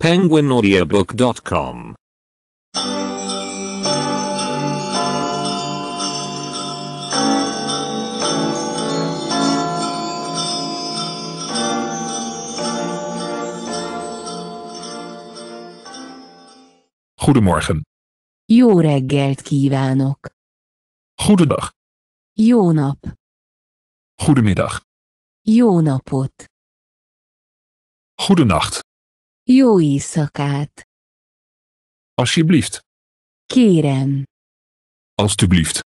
penguinaudiobook.com Goedemorgen. Jó reggelt kívánok. Goedendag. Jó nap. Goedemiddag. Jó napot. Goedenacht. Jó éjszakát. Alsjeblieft. Kérem. Alsjeblieft.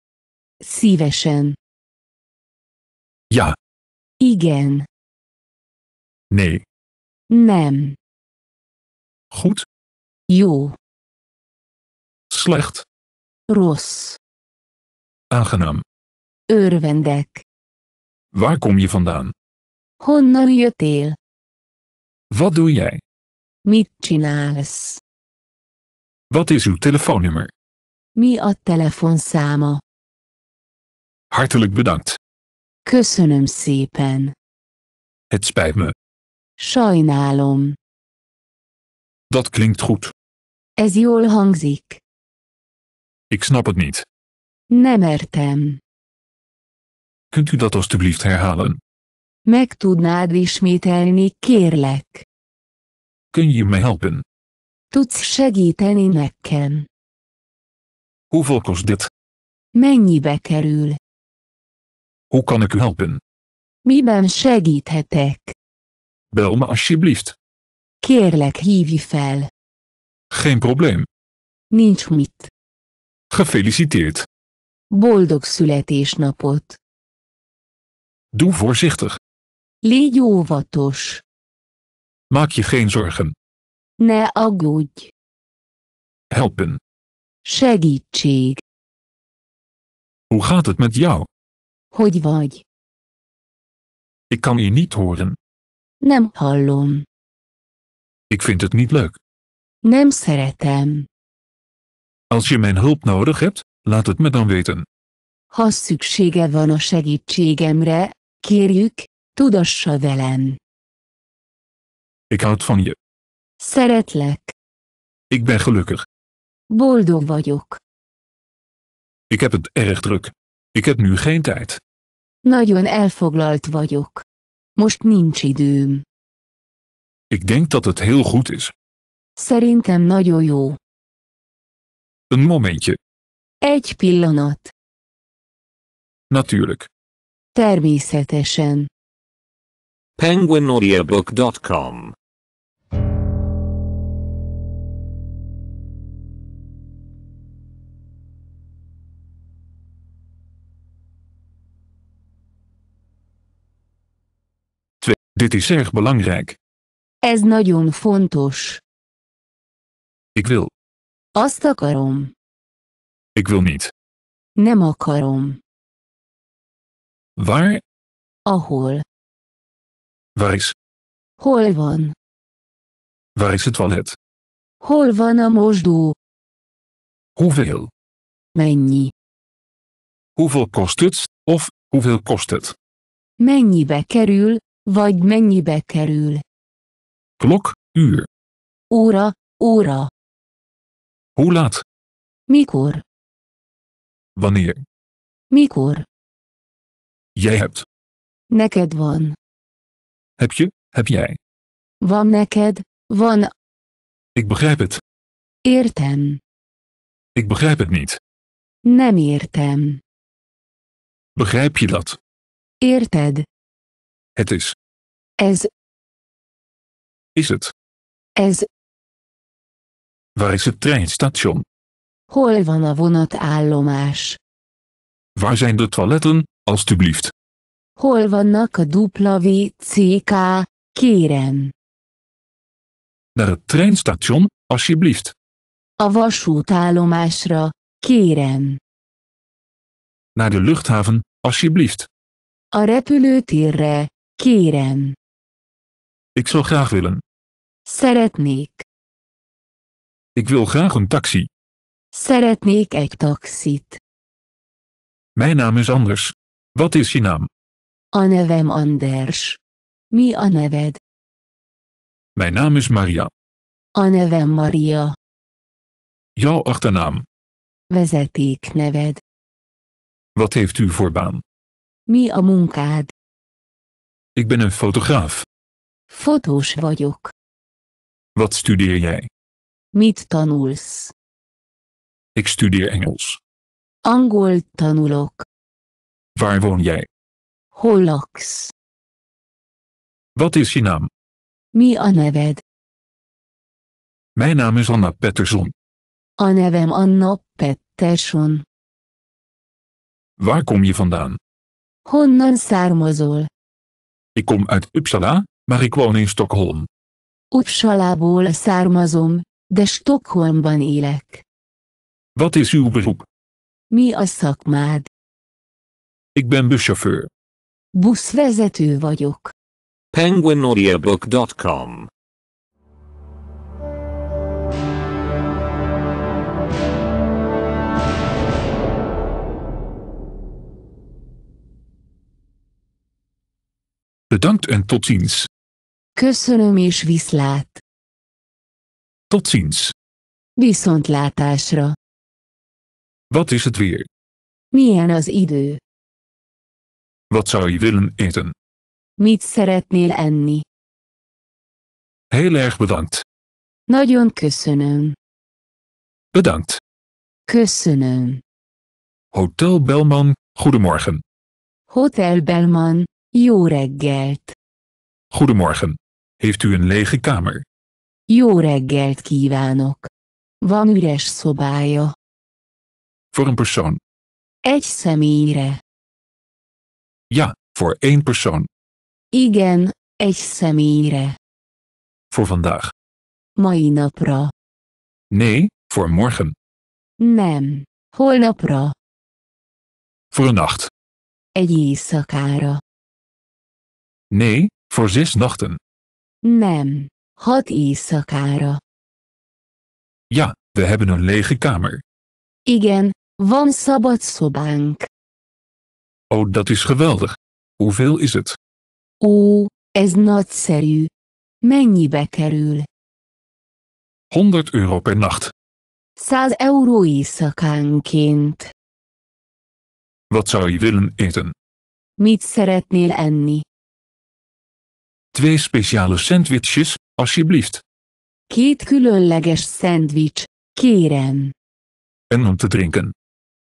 Szívesen. Ja. Igen. Nee. Nem. Goed. Jó. Slecht. Ros. Aangenaam. Örvendek. Waar kom je vandaan? Honnan jöttél? Wat doe jij? Mit Wat is uw telefoonnummer? Mi a telefonszáma? Hartelijk bedankt. Köszönöm szépen. Het spijt me. Sajnálom. Dat klinkt goed. Ez jól hangzik. Ik snap het niet. Nem értem. Kunt u dat alstublieft herhalen? Meg tudnád ismételni, kérlek? Kun je me helpen? Tudsz segíteni nekem? Hoeveel kost dit? Mennyibe kerül? Hoe kan ik u helpen? Miben segíthetek? Bel me alsjeblieft. Kérlek hívj fel. Geen probleem. Nincs mit. Gefeliciteerd. Boldog születésnapot. Doe voorzichtig. Légy óvatos. Maak je geen zorgen. Ne goed. Helpen. Segítség. Hoe gaat het met jou? Hogy vagy? Ik kan je niet horen. Nem hallom. Ik vind het niet leuk. Nem szeretem. Als je mijn hulp nodig hebt, laat het me dan weten. Ha szüksége van a segítségemre, kérjük, tudassa velem. Ik houd van je. Szeretlek. Ik ben gelukkig. Boldog vagyok. Ik heb het erg druk. Ik heb nu geen tijd. Nagyon elfoglalt vagyok. Most nincs időm. Ik denk dat het heel goed is. Szerintem nagyon jó. Een momentje. Egy pillanat. Natuurlijk. Természetesen. Penguinaudiobook.com Dit is erg belangrijk. Ez nagyon fontos. Ik wil. Azt akarom. Ik wil niet. Nem akarom. Waar? Ahol. Waar is? Hol van? Waar is het toilet? Hol van a mosdó? Hoeveel? Mennyi? Hoeveel kost het, of hoeveel kost het? Mennyibe kerül, Vagy mennyibe kerül? Klok, uur. Óra, óra. Hoe laat? Mikor? Wanneer? Mikor? Jij hebt. Neked van. Heb je, heb jij. Van neked, van. Ik begrijp het. Értem. Ik begrijp het niet. Nem értem. Begrijp je dat? Érted? Het is. Is. Is het. Waar is het treinstation? Hol van a vonatállomás? Waar zijn de toiletten, alstublieft? Hol vannak a WCK, kérem? Naar het treinstation, alsjeblieft. A vasútállomásra, kérem. Naar de luchthaven, alsjeblieft. A repülőtérre, Keren. Ik zou graag willen. Szeretnék. Ik wil graag een taxi. Szeretnék ik taxit. Mijn naam is anders. Wat is je naam? A Anders. Mi a Mijn naam is Maria. A Maria. Jouw achternaam. Vezeték neved. Wat heeft u voor baan? Mi a ik ben een fotograaf. Fotós vagyok. Wat studeer jij? Mit tanulsz? Ik studeer Engels. Angol tanulok. Waar woon jij? Hol Wat is je naam? Mi a Mijn naam is Anna Pettersson. A Anna Pettersson. Waar kom je vandaan? Honnan származol? Ik kom uit Uppsala, maar ik woon in Stockholm. Uppsalaból származom, de Stockholmban élek. Wat is uw beroep? Mi a szakmád? Ik ben buschauffeur. Buszvezető vagyok. Penguinaudiobook.com Bedankt en tot ziens. Köszönöm és viszlát. Tot ziens. Viszontlátásra. Wat is het weer? Milyen az idő? Wat zou je willen eten? Mit szeretnél enni? Heel erg bedankt. Nagyon köszönöm. Bedankt. Köszönöm. Hotel Belman, goedemorgen. Hotel Belman, Jó reggelt! Goedemorgen. Heeft u een lege kamer? Jó reggelt kívánok! Van üres szobája. Voor een persoon. Egy személyre. Ja, voor één persoon. Igen, egy személyre. Voor vandaag. Mai napra. Nee, voor morgen. Nem, holnapra. Voor een nacht. Egy éjszakára. Nee, voor zes nachten. Nem. Hat éjszakára. Ja, we hebben een lege kamer. Igen, van szabad szobánk. Oh, dat is geweldig. Hoeveel is het? Ó, ez nagyszerű. Mennyibe kerül? 100 euro per nacht. 100 euro éjszakánként. Wat zou je willen eten? Mit szeretnél enni? Twee speciale sandwiches, alsjeblieft. Két különleges sandwich, kérem. En om te drinken.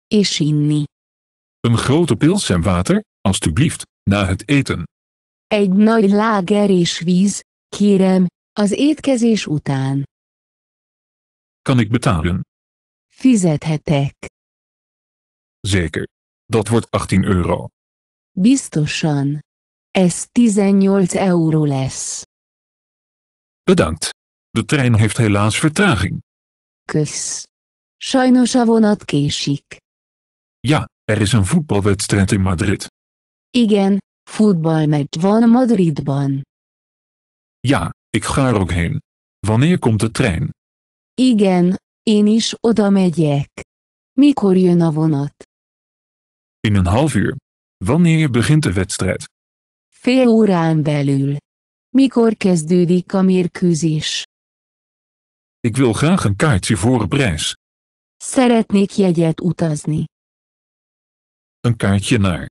És Een grote pils en water, alsjeblieft, na het eten. Egy nagy lager és víz, kérem, az étkezés után. Kan ik betalen? Fizethetek. Zeker. Dat wordt 18 euro. Biztosan. Ez 18 euro lesz. Bedankt. De trein heeft helaas vertraging. Kus. Sajnos a vonat Ja, er is een voetbalwedstrijd in Madrid. Igen, voetbal met van Madridban. Ja, ik ga er ook heen. Wanneer komt de trein? Igen, in is oda megyek. Mikor jön a vonat? In een half uur. Wanneer begint de wedstrijd? Fél órán belül. Mikor kezdődik a mérkőzés? Ik wil graag een kaartje voor een prijs. Szeretnék jegyet utazni. Een kaartje naar.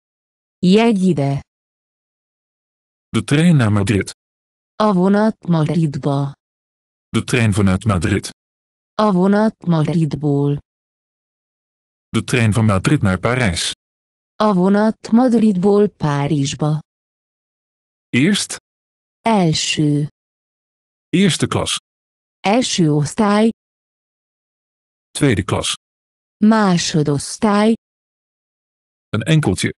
Jegy ide. De trein naar Madrid. A vonat Madridba. De trein vanuit Madrid. A vonat Madridból. De trein van Madrid naar Parijs. A vonat Madridból Párizsba. Eerst. Első. Eerste klas. Első osztály. Tweede klas. Másodosztály. Een enkeltje.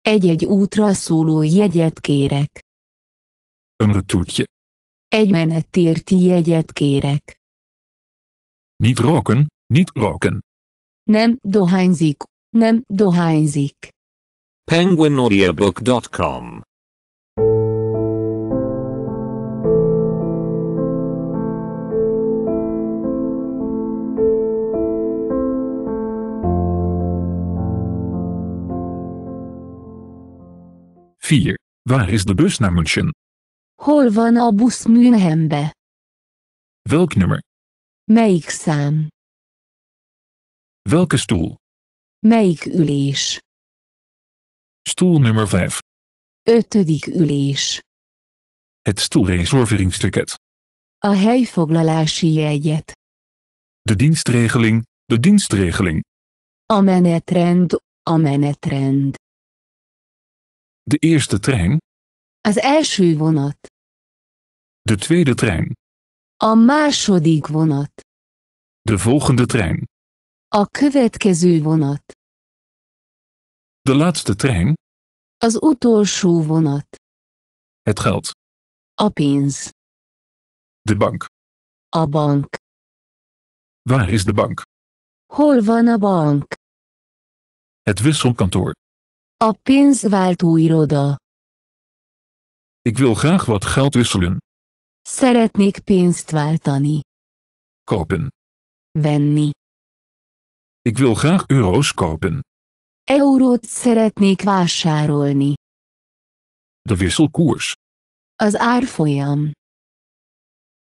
Egy-egy útra szóló jegyet kérek. Een retourtje. Egy menetérti jegyet kérek. Niet roken, niet roken. Nem dohányzik, nem dohányzik. Penguinaudiobook.com 4. Waar is de bus naar München? Hol van a bus Münchenbe? Welk nummer? Melyik szám? Welke stoel? Melyik ülés? Stoel nummer 5. Ötödik ülés. Het stoelreserveringsticket. A helyfoglalási jegyet. De dienstregeling, de dienstregeling. A menetrend, a de eerste trein. Az első vonat. De tweede trein. A második vonat. De volgende trein. A következő vonat. De laatste trein. Az utolsó vonat. Het geld. A De bank. A bank. Waar is de bank? Hol van a bank? Het wisselkantoor. A pénzváltóiroda. Ik wil graag wat geld wisselen. Szeretnék pénzt váltani. Kopen. Venni. Ik wil graag euro's kopen. Eurót szeretnék vásárolni. De wisselkoers. Az árfolyam.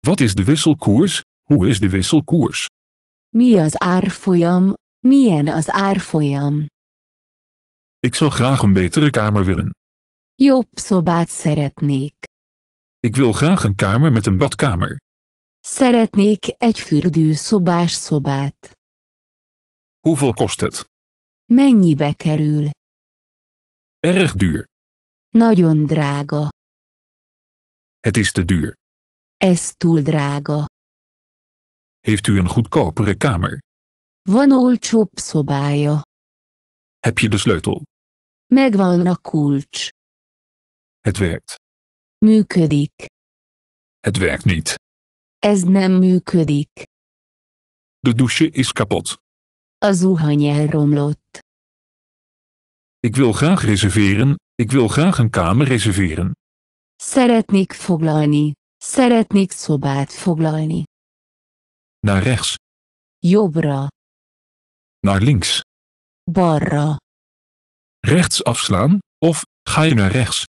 Wat is de wisselkoers? Hoe is de wisselkoers? Mi az árfolyam? Milyen az árfolyam? Ik zou graag een betere kamer willen. Jobb szobát szeretnék. Ik wil graag een kamer met een badkamer. Szeretnék egy fürdőszobás szobát. Hoeveel kost het? Mennyibe kerül? Erg duur. Nagyon drága. Het is te duur. Ez túl drága. Heeft u een goedkopere kamer? Van olcsóbb szobája heb je de sleutel. Megvan a kulcs. Het werkt. Működik. Het werkt niet. Ez nem működik. De douche is kapot. A zuhany elromlott. Ik wil graag reserveren, ik wil graag een kamer reserveren. Szeretnék foglalni. Szeretnék szobát foglalni. Naar rechts. Jobra. Naar links. Borro. Rechts afslaan, of ga je naar rechts?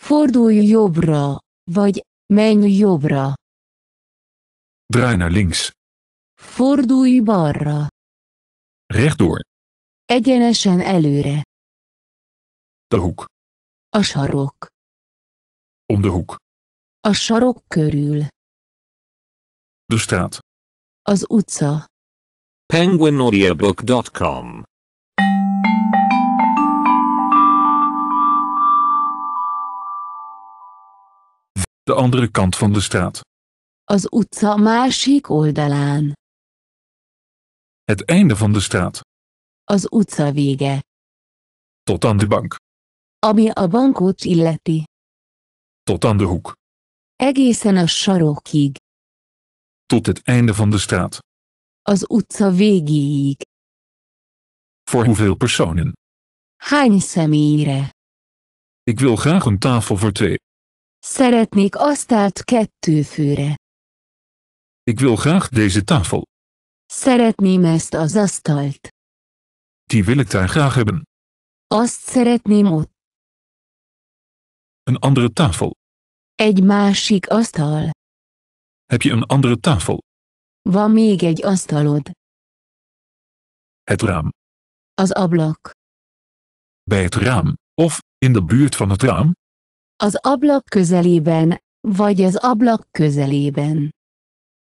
Fordulj jobbra, vagy menj jobbra. Draai naar links. Fordulj balra. Rechtdoor. Egyenesen előre. De hoek. A sarok. Om de hoek. A sarok körül. De straat. Az utca. Penguinaudiobook.com de andere kant van de straat. Az utca másik oldalán. Het einde van de straat. Az utca vége. Tot aan de bank. Ami a bankot illeti. Tot aan de hoek. Egészen a sarokig. Tot het einde van de straat. Az utca végéig. Voor hoeveel personen? Hány személyre? Ik wil graag een tafel voor twee. Szeretnék asztalt kettő főre. Ik wil graag deze tafel. Szeretném ezt az asztalt. Die wil ik daar graag hebben. Azt szeretném ott. Een andere tafel. Egy másik asztal. Heb je een andere tafel? Van még egy asztalod. Het raam. Az ablak. Bij het raam, of in de buurt van het raam, Az ablak közelében, vagy az ablak közelében.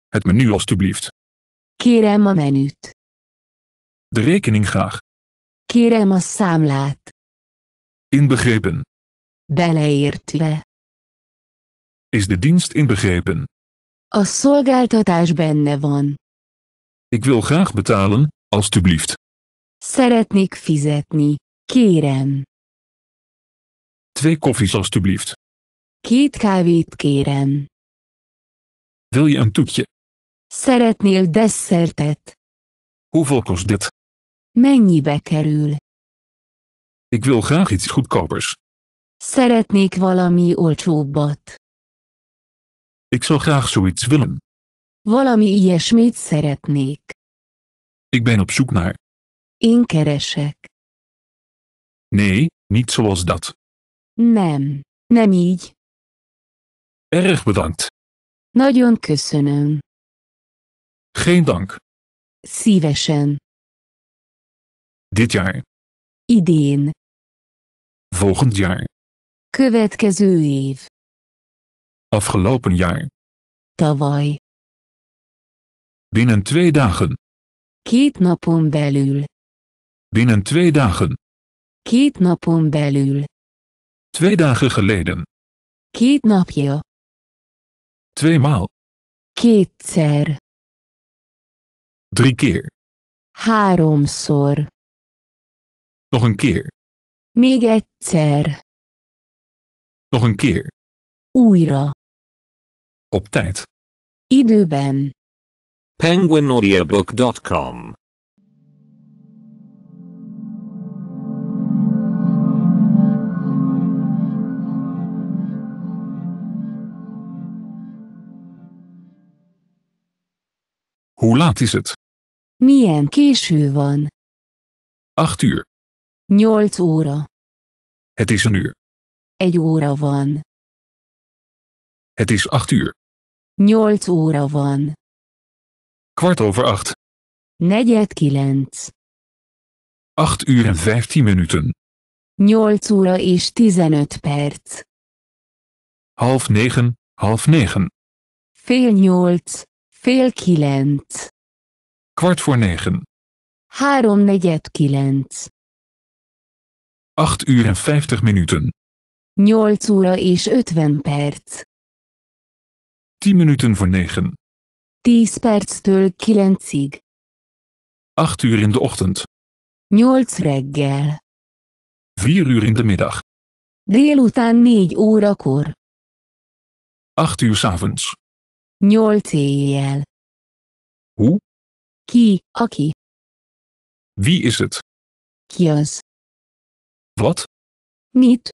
Het menu alstublieft. Kérem a menüt. De rekening graag. Kérem a számlát. Inbegrepen. Beleértve. Is de dienst inbegrepen? A szolgáltatás benne van. Ik wil graag betalen, alstublieft. Szeretnék fizetni. Kérem. Twee koffies alstublieft. Két kávét kérem. Wil je een toetje? Szeretnél desszertet? Hoeveel kost dit? Mennyibe kerül? Ik wil graag iets goedkopers. Szeretnék valami olcsóbbat. Ik zou graag zoiets willen. Valami ilyesmit szeretnék. Ik ben op zoek naar. Én Nee, niet zoals dat. Nem. Nem így. Erg bedankt. Nagyon köszönöm. Geen dank. Szívesen. Dit jaar. Idén. Volgend jaar. Következő év. Afgelopen jaar. Tavaly. Binnen twee dagen. Két napon belül. Binnen twee dagen. Két napon belül. Twee dagen geleden. Két napja. Tweemaal. Kétszer. Drie keer. Háromszor. Nog een keer. Még Nog een keer. Újra. Op tijd. Időben. Penguinaudiobook.com. Hoe laat is het? Milyen késő van? Acht uur. 8 óra. Het is een uur. Egy óra van. Het is acht uur. 8 óra van. Kwart over acht. Negyed kilenc. Acht uur en 15 minuten. 8 óra és 15 perc. Half negen, half negen. Fél nyolc, veel Félkilenc. Kwart voor negen. Háromnegyedkilenc. Acht uur en vijftig minuten. Nyolc óra és ötven perc. Tien minuten voor negen. Tíz perctől kilencig. Acht uur in de ochtend. Nyolc reggel. Vier uur in de middag. Délután négy órakor. Acht uur s'avonds. avonds. Nyolc éjjel. Hoe? Ki, aki. Wie is het? Ki Wat? Niet.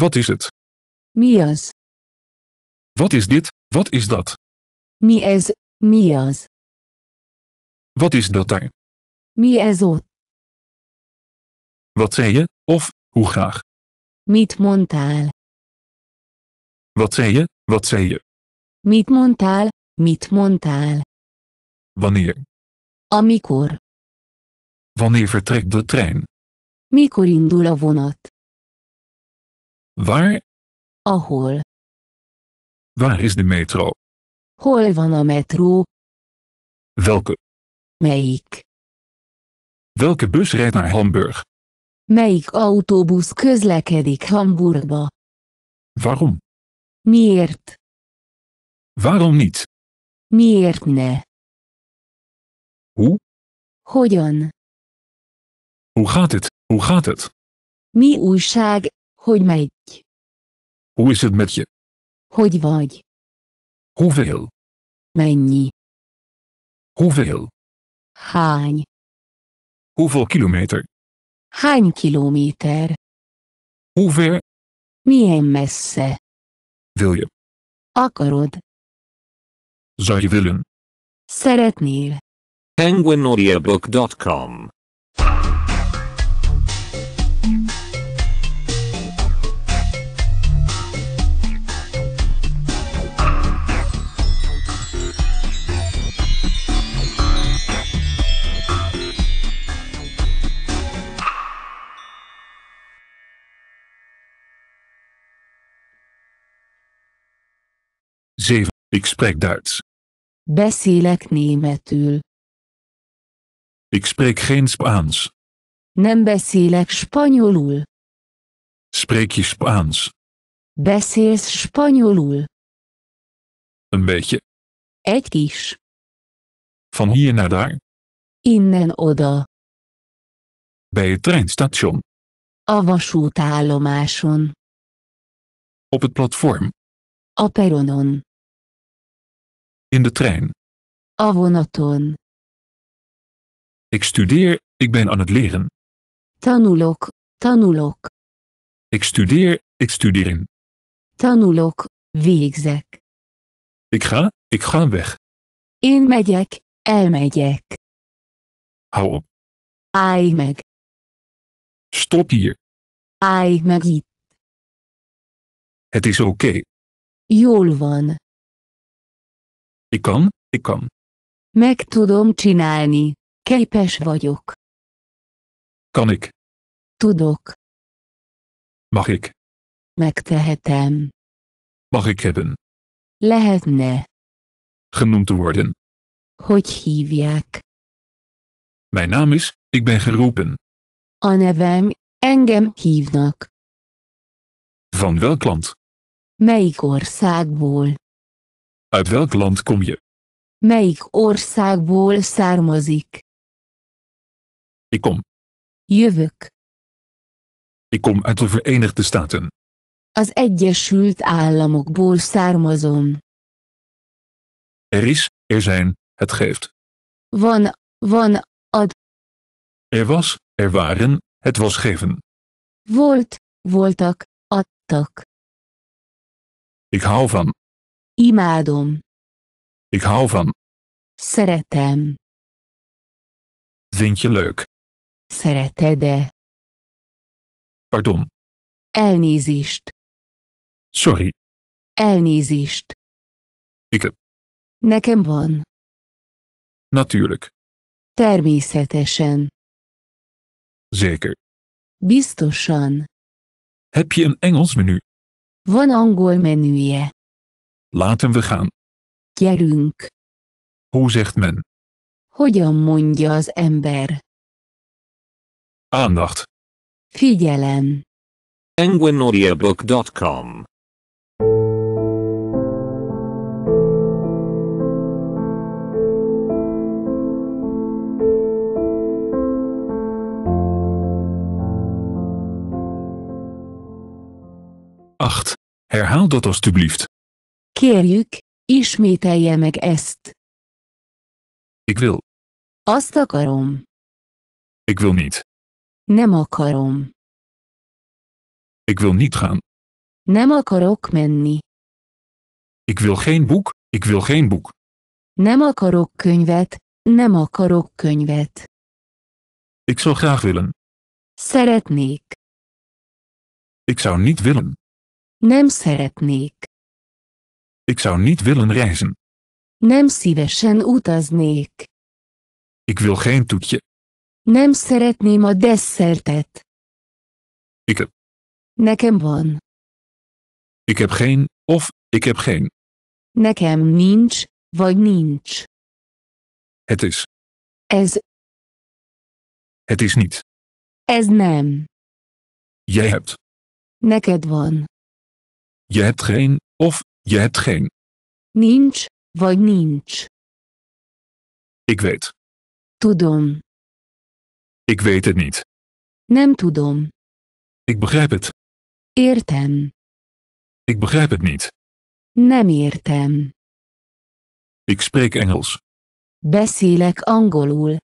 Wat is het? Mi Wat is dit, wat is dat? Mi ez, Wat is dat daar? Mi Wat zei je, of, hoe graag? Mit montaal. Wat zei je, wat zei je? Mit mondtál, mit mondtál? Wanneer? Amikor. Wanneer vertrekt de trein? Mikor indul a vonat? Waar? Ahol. Waar is de metro? Hol van a metró? Welke? Melyik? Welke bus rijdt naar Hamburg? Melyik autóbusz közlekedik Hamburgba? Waarom? Miért? Waarom niet? Miért ne? Hoe? Hogyan? Hoe gaat het? Hoe gaat het? Mi újság? Hogy megy? Hoe is het met je? Hogy vagy? Hoeveel? Mennyi? Hoeveel? Hány? Hoeveel kilometer? Hány kilométer? Hoe ver? Milyen messze? Wil je? Akarod? willen? Szeretnél. PenguinAudiobook.com Zeven. Ik spreek Duits. Beszélek németül. Ik spreek geen Spaans. Nem beszélek spanyolul. Spreek je Spaans? Beszélsz spanyolul? Een beetje. Egy kis. Van hier naar daar? Innen oda. Bij het treinstation. A vasútállomáson. Op het platform. A peronon. In de trein. A Ik studeer, ik ben aan het leren. Tanulok, tanulok. Ik studeer, ik studeer. in. Tanulok, wie Ik Ik ga, ik ga weg. Én megyek, elmegyek. Hou op. Állj meg. Stop hier. Állj meg Het is oké. Okay. Ik kan, ik kan. Meg tudom csinálni. Képes vagyok. Kan ik. Tudok. Mag ik. Megtehetem. Mag ik hebben. Lehetne. Genoemd worden. Hogy hívják? Mijn naam is, ik ben geroepen. A nevem, engem hívnak. Van welk land? Melyik országból? Uit welk land kom je? oorzaak országból származik? Ik kom. Jövök. Ik kom uit de Verenigde Staten. Az Egyesült Államokból származom. Er is, er zijn, het geeft. Van, van, ad. Er was, er waren, het was geven. Volt, voltak, adtak. Ik hou van. Imádom. Ik hou van. Szeretem. Vind je leuk? Szereted-e? Pardon. Elnézést. Sorry. Elnézést. Ik heb. Nekem van. Natuurlijk. Természetesen. Zeker. Biztosan. Heb je een Engels menu? Van angol menuje. Laten we gaan. Gyerünk. Hoe zegt men? Hogyan mondja az ember? Aandacht. Figyelem. penguinaudiobook.com Acht. Herhaal dat alstublieft. Kérjük, ismételje meg ezt. Ik wil. Azt akarom. Ik wil niet. Nem akarom. Ik wil niet gaan. Nem akarok menni. Ik wil geen boek, ik wil geen boek. Nem akarok könyvet, nem akarok könyvet. Ik zou graag willen. Szeretnék. Ik zou niet willen. Nem szeretnék. Ik zou niet willen reizen. Nem szívesen utaznék. Ik wil geen toetje. Nem szeretném a desszertet. Ik heb. Nekem van. Ik heb geen, of, ik heb geen. Nekem nincs, vagy nincs. Het is. Ez. Het is niet. Es nem. Jij hebt. Neked van. Je hebt geen, of, je hebt geen. Ninch, vagy niets. Ik weet. Tudom. Ik weet het niet. Nem tudom. Ik begrijp het. Értem. Ik begrijp het niet. Nem értem. Ik spreek Engels. Beszélek angolul.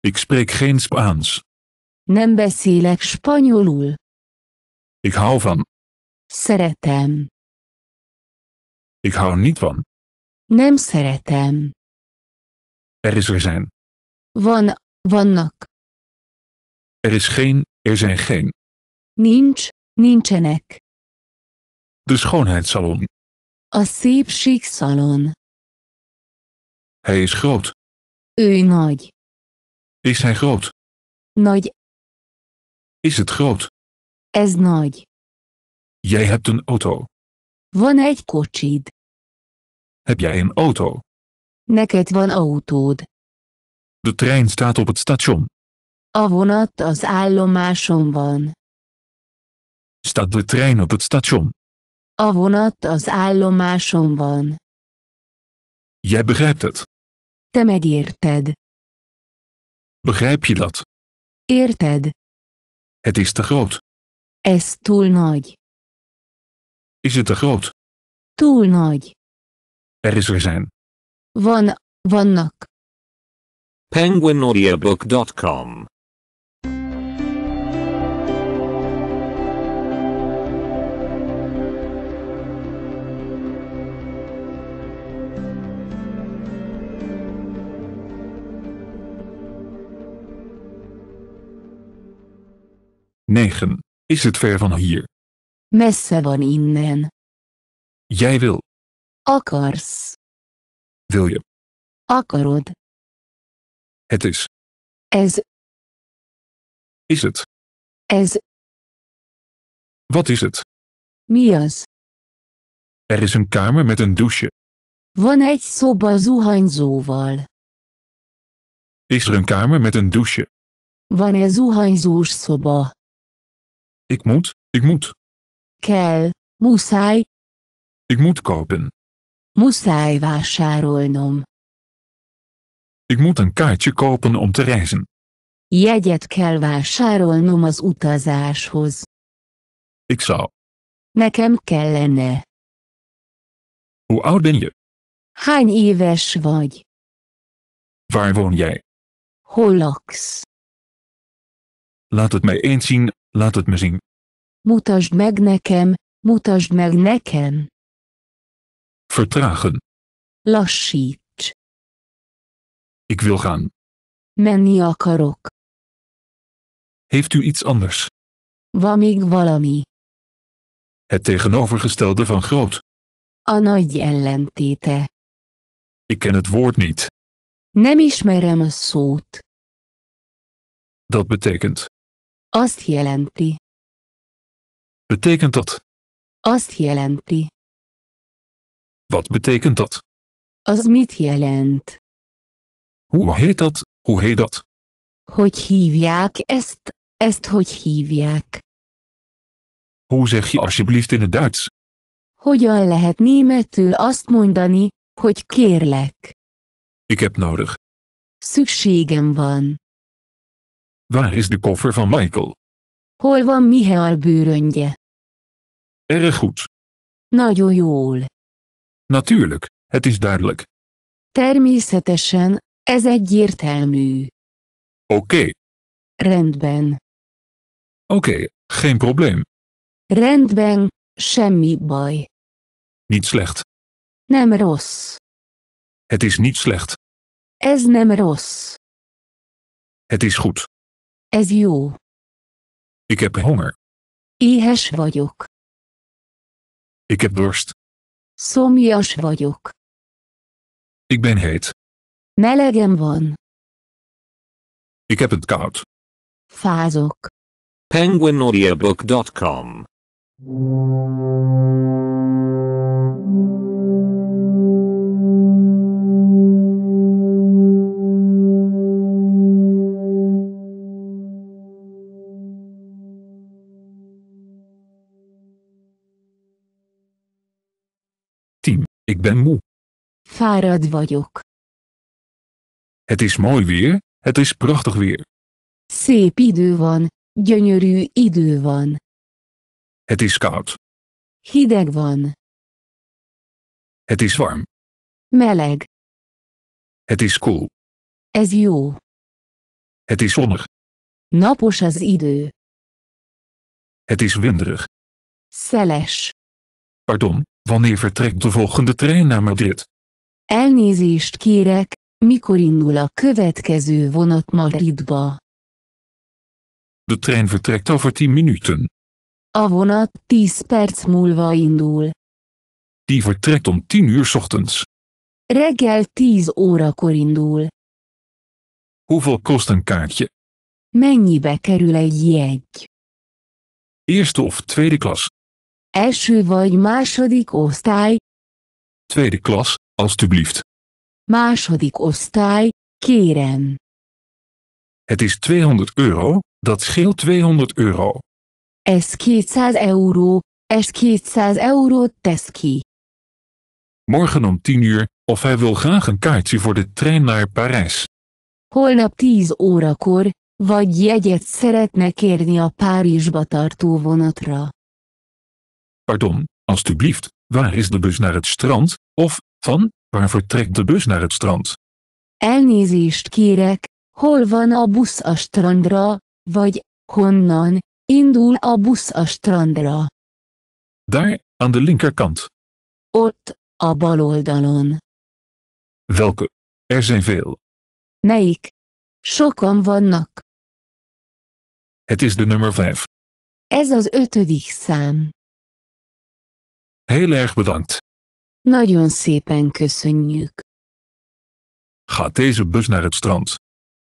Ik spreek geen Spaans. Nem beszélek spanyolul. Ik hou van. Szeretem. Ik hou niet van. Nem szeretem. Er is er zijn. Van, vannak. Er is geen, er zijn geen. Nincs, nincsenek. De schoonheidssalon. A szépségszalon. Hij is groot. Ő nagy. Is hij groot? Nagy. Is het groot? Ez nagy. Jij hebt een auto. Van egy kocsid. Heb jij een auto? Neked van autód. De trein staat op het station. A vonat az állomáson van. Staat de trein op het station? A vonat az állomáson van. Jij begrijpt het. Te megérted. Begrijp je dat? Érted. Het is te groot. Ez túl nagy. Is het te groot? Túl nagy. Er is er zijn. Van, vannak. Penguinaudiobook.com Negen. Is het ver van hier? Messze van innen. Jij wil, Akarsz. Wil je. Akarod. Het is. Ez. Is het. Ez. Wat is het? Mias. Er is een kamer met een douche. Van egy szoba zuhanyzóval. Is er een kamer met een douche? Van egy zuhanyzós szoba. Ik moet, ik moet. Kell, muszáj. Ik moet kopen. Muszáj vásárolnom. Ik moet een kaartje kopen om te reizen. Jegyet kell vásárolnom az utazáshoz. Ik zou. Nekem kellene. Hoe oud ben je? Hány éves vagy? Waar woon jij? Hol laksz? Laat het mij eens zien, laat het me zien. Mutasd meg nekem, mutasd meg nekem. Vertragen. Lassíts. Ik wil gaan. Menni akarok. Heeft u iets anders? Van Het tegenovergestelde van groot. A nagy Ik ken het woord niet. Nem ismerem a Dat betekent. Azt Betekent dat? Azt wat betekent dat? mit jelent. Hoe heet dat? Hoe heet dat? Hogy hívják ezt? Ezt hogy hívják? Hoe zeg je alsjeblieft in het Duits? Hogyan lehet németül azt mondani, hogy kérlek? Ik heb nodig. Szükségem van. Waar is de koffer van Michael? Hol van Michael bőröngye? Erg goed. Nagyon jól. Natuurlijk, het is duidelijk. Természetesen, ez egyértelmű. Oké. Okay. Rendben. Oké, geen probleem. Rendben, semmi baj. Niet slecht. Nem rossz. Het is niet slecht. Ez nem rossz. Het is goed. Ez jó. Ik heb honger. has vagyok. Ik heb dorst. Szomjas vagyok. Ik ben heet. Melegem van. Ik heb het koud. Fázok. penguinaudiobook.com ben moe. vagyok. Het is mooi weer, het is prachtig weer. Szép idő van, gyönyörű idő van. Het is koud. Hideg van. Het is warm. Meleg. Het is koel. Cool. Ez jó. Het is zonnig. Napos az idő. Het is winderig. Szeles. Pardon, Wanneer vertrekt de volgende trein naar Madrid? Elnézést kérek, mikor indul a következő vonat Madridba? De trein vertrekt over 10 minuten. A vonat 10 perc múlva indul. Die vertrekt om 10 uur ochtends. Reggel 10 órakor indul. Hoeveel kost een kaartje? Mennyibe kerül egy jegy? Eerste of tweede klas? első vagy második osztály. Tweede klas, alstublieft. Második osztály, kérem. Het is 200 euro, dat scheelt 200 euro. Ez 200 euro, ez 200 euro tesz ki. Morgen om 10 uur, of hij wil graag een kaartje voor de trein naar Parijs. Holnap 10 órakor, vagy jegyet szeretne kérni a Párizsba tartó vonatra. Pardon, alstublieft, waar is de bus naar het strand, of, van, waar vertrekt de bus naar het strand? Elnézést kérek, hol van a bus a strandra, vagy, honnan, indul a busz a strandra? Daar, aan de linkerkant. Ott, a bal oldalon. Welke? Er zijn veel. Melyik? Sokan vannak. Het is de nummer 5. Ez az ötödik szám. Heel erg bedankt. Nagyon szépen köszönjük. Gaat deze bus naar het strand?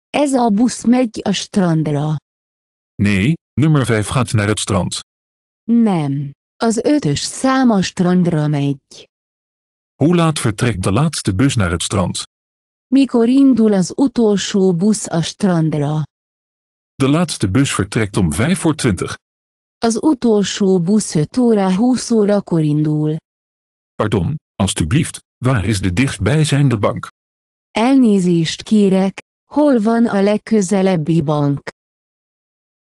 Ez a busz megy a strandra. Nee, nummer 5 gaat naar het strand. Nem. Az ötös szám a strandra megy. Hoe laat vertrekt de laatste bus naar het strand? Mikor indul az utolsó busz a strandra? De laatste bus vertrekt om 5 voor 20. Az utolsó busz 5 óra 20 órakor indul. Pardon, alstublieft, waar is de dichtbijzijnde bank? Elnézést kérek, hol van a legközelebbi bank?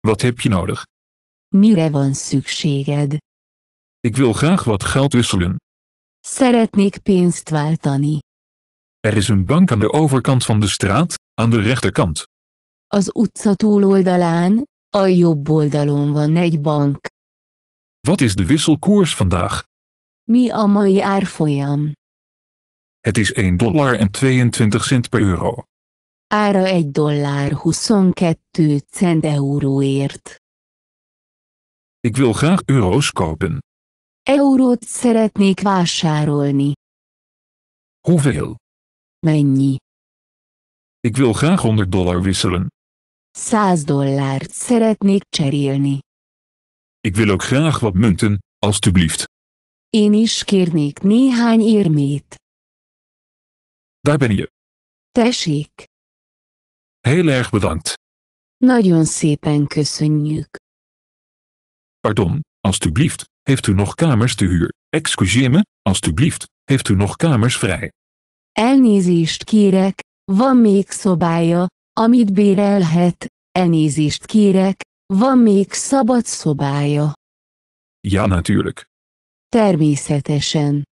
Wat heb je nodig? Mire van szükséged? Ik wil graag wat geld wisselen. Szeretnék pénzt váltani. Er is een bank aan de overkant van de straat, aan de rechterkant. Az utca túloldalán, A jobb oldalon van egy bank. Wat is de wisselkoers vandaag? Mi a mai árfolyam? Het is 1 dollar en 22 cent per euro. Ára 1 dollár 22 cent euro euróért. Ik wil graag euro's kopen. Eurót szeretnék vásárolni. Hoeveel? Mennyi? Ik wil graag 100 dollar wisselen. 100 dollárt szeretnék cserélni. Ik wil ook graag wat munten, alstublieft. Én is kérnék néhány érmét. Daar ben je. Tessék. Heel erg bedankt. Nagyon szépen köszönjük. Pardon, alstublieft, heeft u nog kamers te huur? Excuseer me, alstublieft, heeft u nog kamers vrij? Elnézést kérek, van még szobája, amit bérelhet, elnézést kérek, van még szabad szobája. Ja, natürlich. Természetesen.